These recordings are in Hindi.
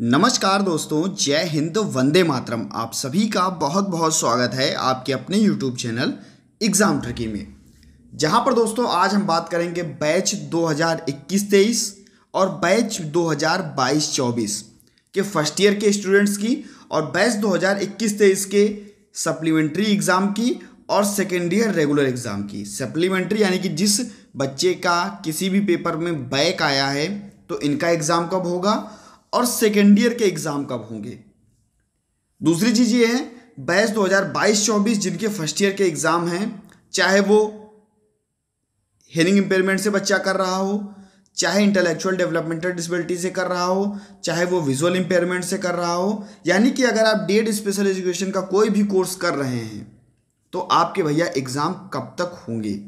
नमस्कार दोस्तों जय हिंद वंदे मातरम आप सभी का बहुत बहुत स्वागत है आपके अपने यूट्यूब चैनल एग्ज़ाम ट्रिकी में जहां पर दोस्तों आज हम बात करेंगे बैच 2021-23 और बैच 2022-24 के फर्स्ट ईयर के स्टूडेंट्स की और बैच 2021-23 के सप्लीमेंट्री एग्ज़ाम की और सेकेंड ईयर रेगुलर एग्ज़ाम की सप्लीमेंट्री यानी कि जिस बच्चे का किसी भी पेपर में बैक आया है तो इनका एग्ज़ाम कब होगा और सेकेंड ईयर के एग्ज़ाम कब होंगे दूसरी चीज़ ये है बैच 2022-24 जिनके फर्स्ट ईयर के एग्ज़ाम हैं चाहे वो हेरिंग इंपेयरमेंट से बच्चा कर रहा हो चाहे इंटेलेक्चुअल डेवलपमेंटल डिसबिलिटी से कर रहा हो चाहे वो विजुअल इंपेयरमेंट से कर रहा हो यानी कि अगर आप डेड स्पेशल एजुकेशन का कोई भी कोर्स कर रहे हैं तो आपके भैया एग्ज़ाम कब तक होंगे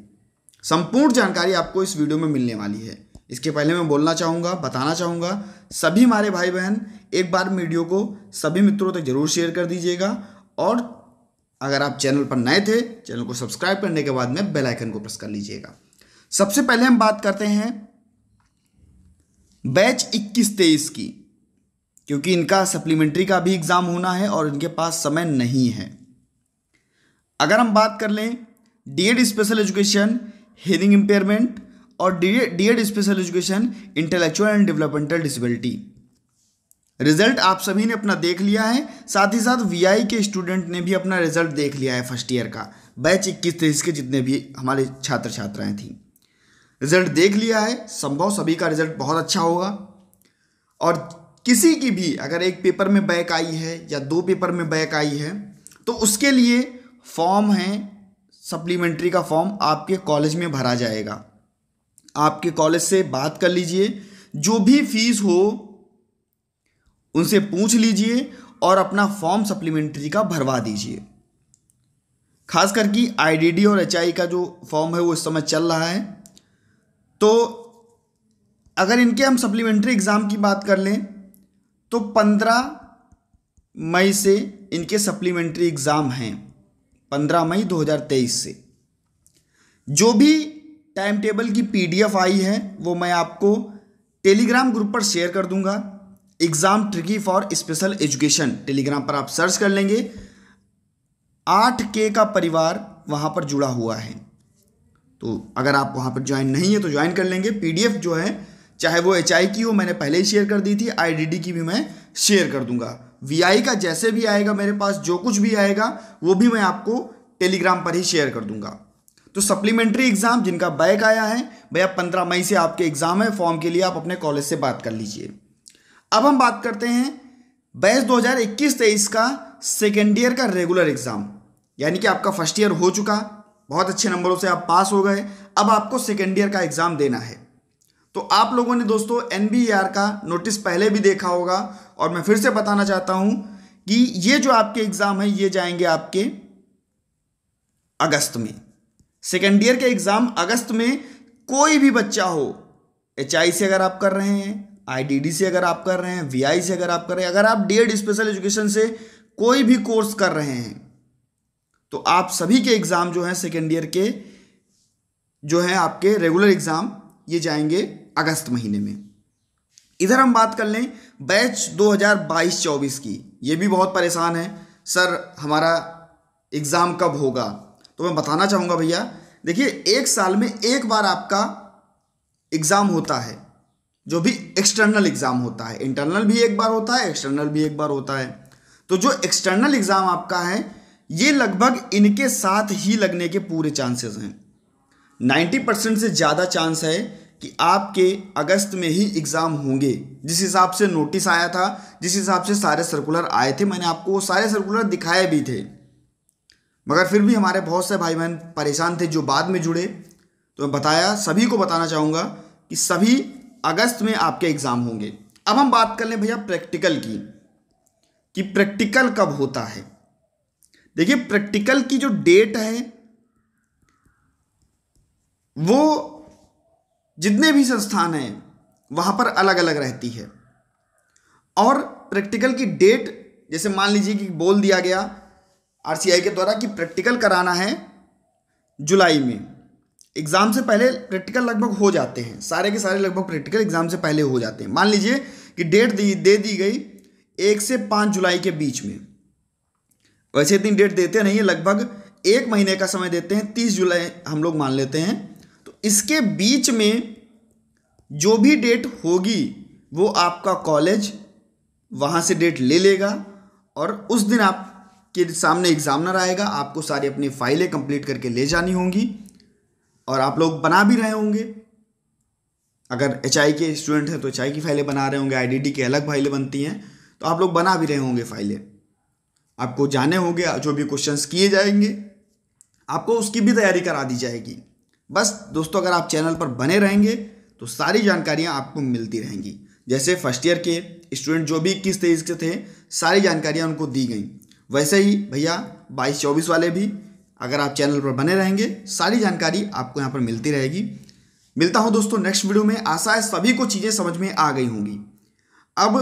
संपूर्ण जानकारी आपको इस वीडियो में मिलने वाली है इसके पहले मैं बोलना चाहूँगा बताना चाहूँगा सभी हमारे भाई बहन एक बार वीडियो को सभी मित्रों तक ज़रूर शेयर कर दीजिएगा और अगर आप चैनल पर नए थे चैनल को सब्सक्राइब करने के बाद में बेल आइकन को प्रेस कर लीजिएगा सबसे पहले हम बात करते हैं बैच इक्कीस तेईस की क्योंकि इनका सप्लीमेंट्री का भी एग्ज़ाम होना है और इनके पास समय नहीं है अगर हम बात कर लें D Ed special education hearing impairment और D Ed special education intellectual and developmental disability result आप सभी ने अपना देख लिया है साथ ही साथ वीआई के स्टूडेंट ने भी अपना रिजल्ट देख लिया है फर्स्ट ईयर का बैच इक्कीस तेईस के जितने भी हमारे छात्र छात्राएं थी रिजल्ट देख लिया है संभव सभी का रिजल्ट बहुत अच्छा होगा और किसी की भी अगर एक पेपर में बैक आई है या दो पेपर में बैक आई है तो उसके लिए फॉर्म है सप्लीमेंट्री का फॉर्म आपके कॉलेज में भरा जाएगा आपके कॉलेज से बात कर लीजिए जो भी फीस हो उनसे पूछ लीजिए और अपना फॉर्म सप्लीमेंट्री का भरवा दीजिए खास करके आईडीडी और एचआई का जो फॉर्म है वो इस समय चल रहा है तो अगर इनके हम सप्लीमेंट्री एग्ज़ाम की बात कर लें तो पंद्रह मई से इनके सप्लीमेंट्री एग्ज़ाम हैं पंद्रह मई 2023 से जो भी टाइम टेबल की पीडीएफ आई है वो मैं आपको टेलीग्राम ग्रुप पर शेयर कर दूंगा exam tricky for special education Telegram पर आप सर्च कर लेंगे आठ के का परिवार वहां पर जुड़ा हुआ है तो अगर आप वहां पर ज्वाइन नहीं है तो ज्वाइन कर लेंगे पीडीएफ जो है चाहे वो एच की हो मैंने पहले ही शेयर कर दी थी आईडीडी की भी मैं शेयर कर दूंगा वी का जैसे भी आएगा मेरे पास जो कुछ भी आएगा वो भी मैं आपको टेलीग्राम पर ही शेयर कर दूंगा तो सप्लीमेंट्री एग्ज़ाम जिनका बैक आया है भैया पंद्रह मई से आपके एग्ज़ाम है फॉर्म के लिए आप अपने कॉलेज से बात कर लीजिए अब हम बात करते हैं बैच 2021 तेईस का सेकेंड ईयर का रेगुलर एग्ज़ाम यानी कि आपका फर्स्ट ईयर हो चुका बहुत अच्छे नंबरों से आप पास हो गए अब आपको सेकेंड ईयर का एग्ज़ाम देना है तो आप लोगों ने दोस्तों एन e का नोटिस पहले भी देखा होगा और मैं फिर से बताना चाहता हूं कि ये जो आपके एग्ज़ाम है ये जाएंगे आपके अगस्त में सेकेंड ईयर के एग्ज़ाम अगस्त में कोई भी बच्चा हो एच से अगर आप कर रहे हैं आई से अगर आप कर रहे हैं वी से अगर आप कर रहे हैं अगर आप डी स्पेशल एजुकेशन से कोई भी कोर्स कर रहे हैं तो आप सभी के एग्ज़ाम जो हैं सेकेंड ईयर के जो हैं आपके रेगुलर एग्ज़ाम ये जाएंगे अगस्त महीने में इधर हम बात कर लें बैच 2022-24 की ये भी बहुत परेशान है सर हमारा एग्ज़ाम कब होगा तो मैं बताना चाहूँगा भैया देखिए एक साल में एक बार आपका एग्ज़ाम होता है जो भी एक्सटर्नल एग्ज़ाम होता है इंटरनल भी एक बार होता है एक्सटर्नल भी एक बार होता है तो जो एक्सटर्नल एग्ज़ाम आपका है ये लगभग इनके साथ ही लगने के पूरे चांसेस हैं 90 परसेंट से ज़्यादा चांस है कि आपके अगस्त में ही एग्ज़ाम होंगे जिस हिसाब से नोटिस आया था जिस हिसाब से सारे सर्कुलर आए थे मैंने आपको वो सारे सर्कुलर दिखाए भी थे मगर फिर भी हमारे बहुत से भाई बहन परेशान थे जो बाद में जुड़े तो मैं बताया सभी को बताना चाहूँगा कि सभी अगस्त में आपके एग्ज़ाम होंगे अब हम बात कर लें भैया प्रैक्टिकल की कि प्रैक्टिकल कब होता है देखिए प्रैक्टिकल की जो डेट है वो जितने भी संस्थान हैं वहाँ पर अलग अलग रहती है और प्रैक्टिकल की डेट जैसे मान लीजिए कि बोल दिया गया आरसीआई के द्वारा कि प्रैक्टिकल कराना है जुलाई में एग्ज़ाम से पहले प्रैक्टिकल लगभग हो जाते हैं सारे के सारे लगभग प्रैक्टिकल एग्ज़ाम से पहले हो जाते हैं मान लीजिए कि डेट दी दे दी गई एक से पाँच जुलाई के बीच में वैसे इतनी डेट देते नहीं है लगभग एक महीने का समय देते हैं तीस जुलाई हम लोग मान लेते हैं तो इसके बीच में जो भी डेट होगी वो आपका कॉलेज वहाँ से डेट ले लेगा और उस दिन आप के सामने एग्जामिनर आएगा आपको सारी अपनी फाइलें कंप्लीट करके ले जानी होंगी और आप लोग बना भी रहे होंगे अगर एच के स्टूडेंट हैं तो एच की फाइलें बना रहे होंगे आई के अलग फाइलें बनती हैं तो आप लोग बना भी रहे होंगे फाइलें आपको जाने होंगे जो भी क्वेश्चंस किए जाएंगे आपको उसकी भी तैयारी करा दी जाएगी बस दोस्तों अगर आप चैनल पर बने रहेंगे तो सारी जानकारियाँ आपको मिलती रहेंगी जैसे फर्स्ट ईयर के स्टूडेंट जो भी इक्कीस तेईस के थे सारी जानकारियाँ उनको दी गई वैसे ही भैया बाईस चौबीस वाले भी अगर आप चैनल पर बने रहेंगे सारी जानकारी आपको यहाँ पर मिलती रहेगी मिलता हूँ दोस्तों नेक्स्ट वीडियो में आशा है सभी को चीज़ें समझ में आ गई होंगी अब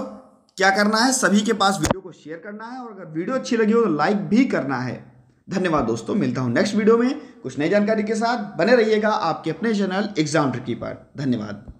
क्या करना है सभी के पास वीडियो को शेयर करना है और अगर वीडियो अच्छी लगी हो तो लाइक भी करना है धन्यवाद दोस्तों मिलता हूँ नेक्स्ट वीडियो में कुछ नई जानकारी के साथ बने रहिएगा आपके अपने चैनल एग्जाम ट्रिकी पर धन्यवाद